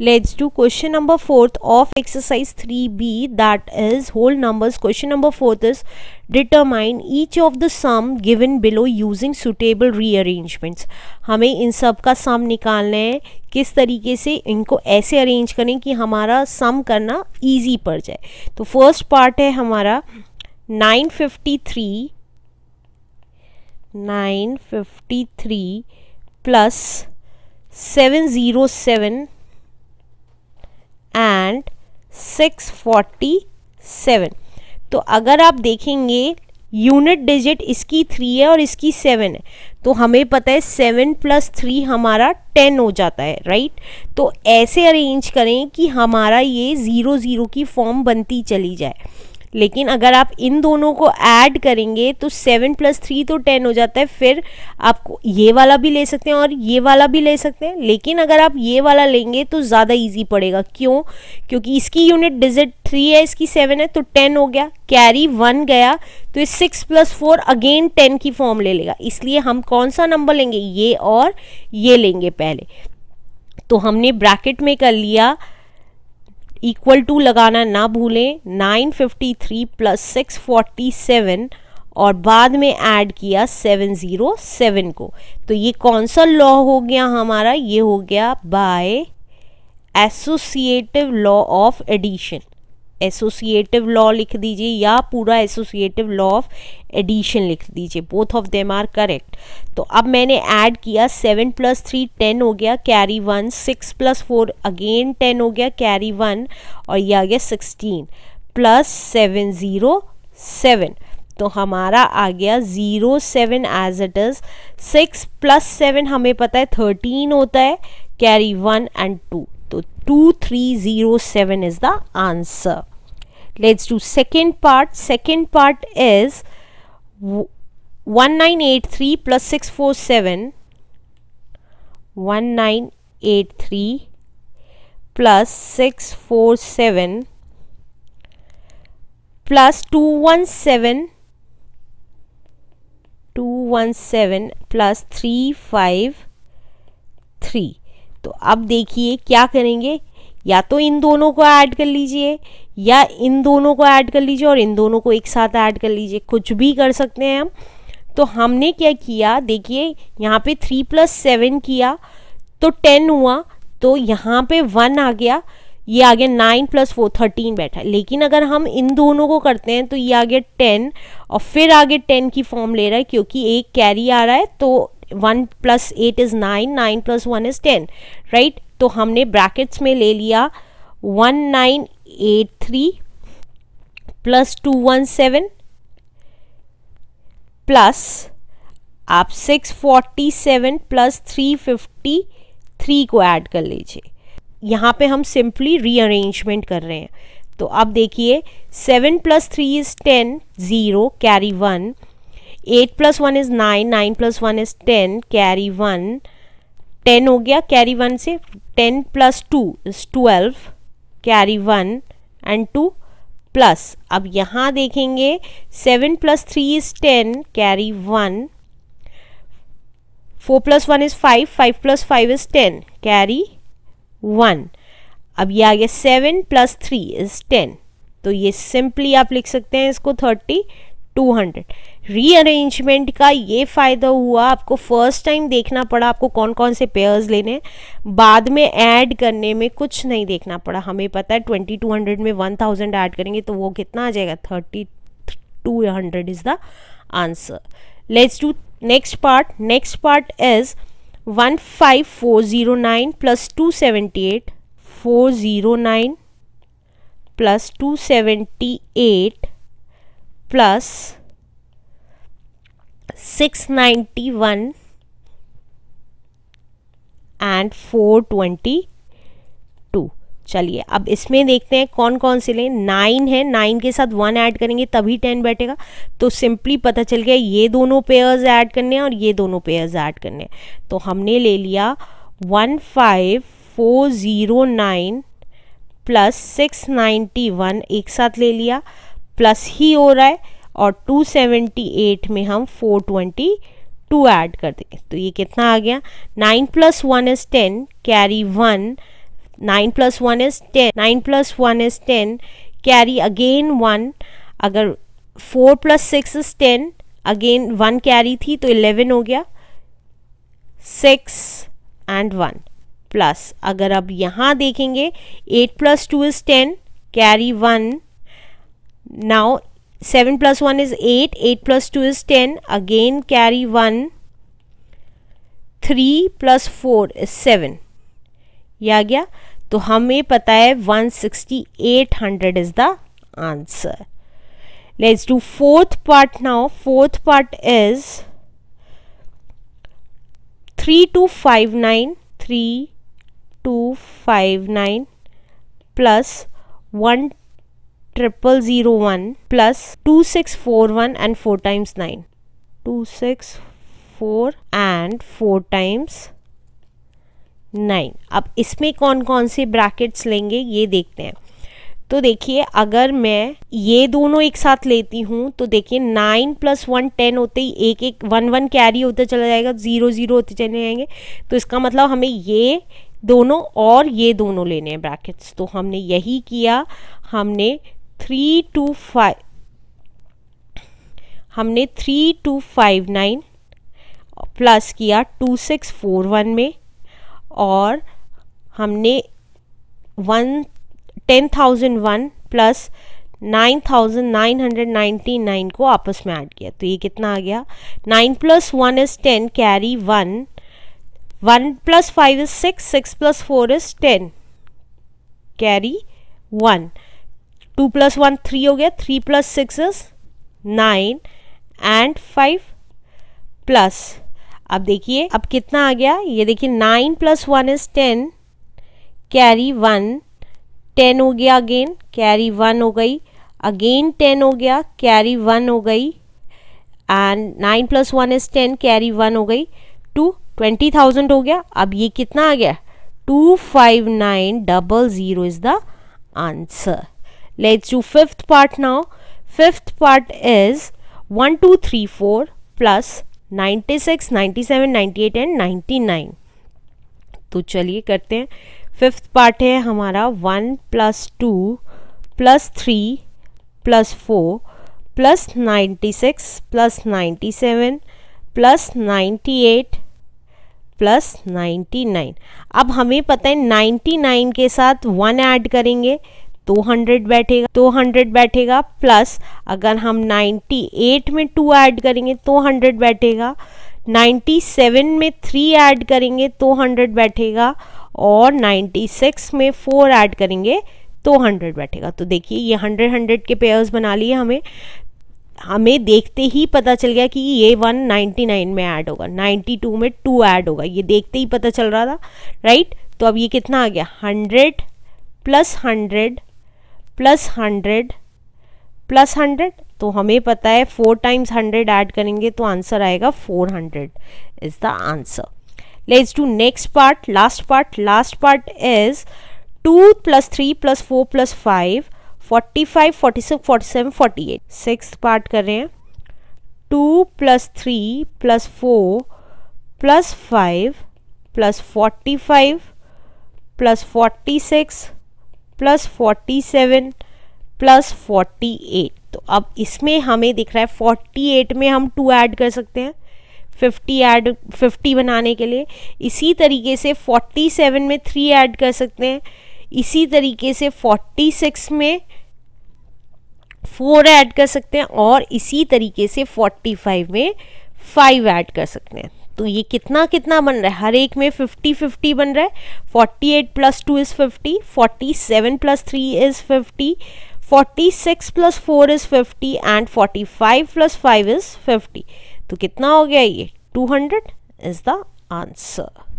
Let's do question number fourth of exercise three B that is whole numbers question number fourth is determine each of the sum given below using suitable rearrangements हमें इन सब का सम निकालना है किस तरीके से इनको ऐसे अरेंज करें कि हमारा सम करना ईजी पड़ जाए तो फर्स्ट पार्ट है हमारा nine fifty three nine fifty three plus seven zero seven and 647 तो अगर आप देखेंगे यूनिट डिजिट इसकी थ्री है और इसकी सेवन है तो हमें पता है सेवन प्लस थ्री हमारा टेन हो जाता है राइट तो ऐसे अरेंज करें कि हमारा ये ज़ीरो ज़ीरो की फॉर्म बनती चली जाए लेकिन अगर आप इन दोनों को ऐड करेंगे तो सेवन प्लस थ्री तो टेन हो जाता है फिर आपको ये वाला भी ले सकते हैं और ये वाला भी ले सकते हैं लेकिन अगर आप ये वाला लेंगे तो ज़्यादा ईजी पड़ेगा क्यों क्योंकि इसकी यूनिट डिजिट थ्री है इसकी सेवन है तो टेन हो गया कैरी वन गया तो इस six plus four again ten की फॉर्म ले लेगा इसलिए हम कौन सा नंबर लेंगे ये और ये लेंगे पहले तो हमने ब्रैकेट में कर लिया इक्वल टू लगाना ना भूलें 953 प्लस 647 और बाद में ऐड किया 707 को तो ये कौन सा लॉ हो गया हमारा ये हो गया by associative law of addition associative law लिख दीजिए या पूरा एसोसिएटिव लॉ ऑफ एडिशन लिख दीजिए both of them are correct तो अब मैंने ऐड किया सेवन प्लस थ्री टेन हो गया carry one six plus four again ten हो गया कैरी वन और ये आ गया sixteen plus seven zero seven तो हमारा आ गया zero seven as it is six plus seven हमें पता है थर्टीन होता है कैरी वन एंड टू तो two three zero seven is the answer let's do second part second part is 1983 plus 647 1983 plus 647 plus 217 217 plus 353 तो अब देखिए क्या करेंगे या तो इन दोनों को ऐड कर लीजिए या इन दोनों को ऐड कर लीजिए और इन दोनों को एक साथ ऐड कर लीजिए कुछ भी कर सकते हैं हम तो हमने क्या किया देखिए यहाँ पे थ्री प्लस सेवन किया तो टेन हुआ तो यहाँ पे वन आ गया ये आ गया नाइन प्लस फोर थर्टीन बैठा है लेकिन अगर हम इन दोनों को करते हैं तो ये आ गया टेन और फिर आगे टेन की फॉर्म ले रहा है क्योंकि एक कैरी आ रहा है तो one plus eight is nine nine plus one is ten right तो हमने ब्रैकेट्स में ले लिया one nine eight three plus two one seven plus आप six forty seven plus three fifty three को ऐड कर लीजिए यहाँ पे हम सिंपली रीअरेंजमेंट कर रहे हैं तो अब देखिए seven plus three is ten zero carry one eight plus one is nine nine plus one is ten carry one ten हो गया कैरी वन से ten plus two is twelve carry one and two plus अब यहाँ देखेंगे seven plus three is ten carry one four plus one is five five plus five is ten carry one अब ये आ गया seven plus three is ten तो ये simply आप लिख सकते हैं इसको थर्टी 200 रीअरेंजमेंट का ये फ़ायदा हुआ आपको फर्स्ट टाइम देखना पड़ा आपको कौन कौन से पेयर्स लेने बाद में ऐड करने में कुछ नहीं देखना पड़ा हमें पता है 2200 में 1000 ऐड करेंगे तो वो कितना आ जाएगा 3200 is the answer let's do next part next part is 15409 nine plus two seventy eight plus six ninety one and four twenty two चलिए अब इसमें देखते हैं कौन कौन से लें नाइन है नाइन के साथ वन ऐड करेंगे तभी टेन बैठेगा तो सिंपली पता चल गया ये दोनों पेयर्स ऐड करने हैं और ये दोनों पेयर्स ऐड करने हैं तो हमने ले लिया one five four zero nine plus six ninety one एक साथ ले लिया प्लस ही हो रहा है और 278 में हम 422 ऐड कर देंगे तो ये कितना आ गया 9 plus one is ten carry one 9 plus one is ten nine plus one is ten carry again one अगर 4 plus six is ten again one carry थी तो 11 हो गया सिक्स एंड वन प्लस अगर अब यहाँ देखेंगे eight plus two is ten carry one Now 7 plus 1 is 8, 8 plus 2 is 10, again carry 1, 3 plus 4 is 7. ये आ गया तो हमें पता है 16800 is the answer let's do fourth part now fourth part is 3259 3259 plus 1 triple zero one plus two six four one and four times nine two six four and four times nine अब इसमें कौन कौन से brackets लेंगे ये देखते हैं तो देखिए अगर मैं ये दोनों एक साथ लेती हूँ तो देखिए नाइन प्लस वन टेन होते ही एक एक वन वन कैरी होता चला जाएगा ज़ीरो ज़ीरो होते चले जाएंगे तो इसका मतलब हमें ये दोनों और ये दोनों लेने हैं ब्रैकेट्स तो हमने यही किया हमने थ्री टू फाइव हमने three two five nine plus किया टू सिक्स फोर वन में और हमने one ten thousand one plus nine thousand nine hundred ninety nine को आपस में ऐड किया तो ये कितना आ गया nine plus one is ten carry one one plus five is six six plus four is ten carry one two plus one three हो गया three plus six is nine and five plus अब देखिए अब कितना आ गया ये देखिए nine plus one is ten carry one ten हो गया अगेन कैरी वन हो गई अगेन टेन हो गया कैरी वन हो गई and nine plus one is ten carry one हो गई टू ट्वेंटी थाउजेंड हो गया अब ये कितना आ गया two five nine double zero is the answer Let's do fifth part now. Fifth part is 1, 2, 3, 4 plus 96, 97, 98 and 99. तो चलिए करते हैं फिफ्थ पार्ट है हमारा one plus two plus three plus four plus ninety six plus ninety seven plus ninety eight plus ninety nine अब हमें पता है नाइन्टी नाइन के साथ वन ऐड करेंगे तो हंड्रेड बैठेगा तो हंड्रेड बैठेगा प्लस अगर हम 98 में 2 ऐड करेंगे तो 100 बैठेगा 97 में 3 ऐड करेंगे तो 100 बैठेगा और 96 में 4 ऐड करेंगे तो 100 बैठेगा तो देखिए ये 100 100 के पेयर्स बना लिए हमें हमें देखते ही पता चल गया कि ये वन 99 में ऐड होगा 92 में 2 ऐड होगा ये देखते ही पता चल रहा था राइट तो अब ये कितना आ गया 100 plus 100 plus hundred plus hundred तो हमें पता है फोर टाइम्स हंड्रेड ऐड करेंगे तो आंसर आएगा four hundred is the answer let's do next part last part last part is two plus three plus four plus five forty five forty six forty seven forty eight six part कर रहे हैं two plus three plus four plus five plus forty five plus forty six plus forty seven plus forty eight तो अब इसमें हमें दिख रहा है फोर्टी एट में हम टू ऐड कर सकते हैं फिफ्टी ऐड फिफ्टी बनाने के लिए इसी तरीके से फोर्टी सेवन में थ्री ऐड कर सकते हैं इसी तरीके से फोर्टी सिक्स में फोर ऐड कर सकते हैं और इसी तरीके से फोर्टी फाइव में फाइव ऐड कर सकते हैं तो ये कितना कितना बन रहा है हर एक में 50 50 बन रहा है 48 eight plus two is fifty forty seven plus three is fifty forty six plus four is fifty and forty five plus five is fifty तो कितना हो गया ये two hundred is the answer